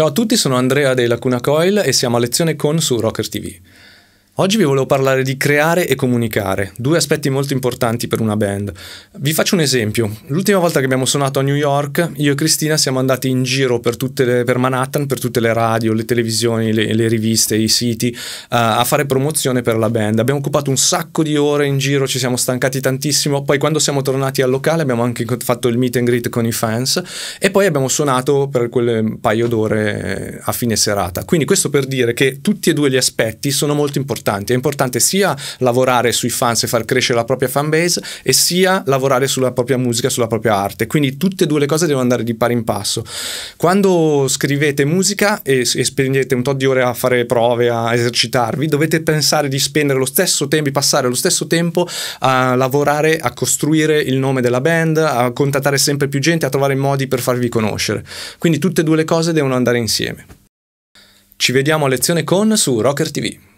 Ciao a tutti, sono Andrea dei Lacuna Coil e siamo a lezione con su Rocker TV. Oggi vi volevo parlare di creare e comunicare, due aspetti molto importanti per una band. Vi faccio un esempio. L'ultima volta che abbiamo suonato a New York, io e Cristina siamo andati in giro per, le, per Manhattan, per tutte le radio, le televisioni, le, le riviste, i siti, uh, a fare promozione per la band. Abbiamo occupato un sacco di ore in giro, ci siamo stancati tantissimo. Poi quando siamo tornati al locale abbiamo anche fatto il meet and greet con i fans e poi abbiamo suonato per quel paio d'ore eh, a fine serata. Quindi questo per dire che tutti e due gli aspetti sono molto importanti importanti. È importante sia lavorare sui fans e far crescere la propria fan base e sia lavorare sulla propria musica, sulla propria arte. Quindi tutte e due le cose devono andare di pari in passo. Quando scrivete musica e, e spendete un tot di ore a fare prove, a esercitarvi, dovete pensare di spendere lo stesso tempo, di passare lo stesso tempo a lavorare, a costruire il nome della band, a contattare sempre più gente, a trovare modi per farvi conoscere. Quindi tutte e due le cose devono andare insieme. Ci vediamo a lezione con su Rocker TV.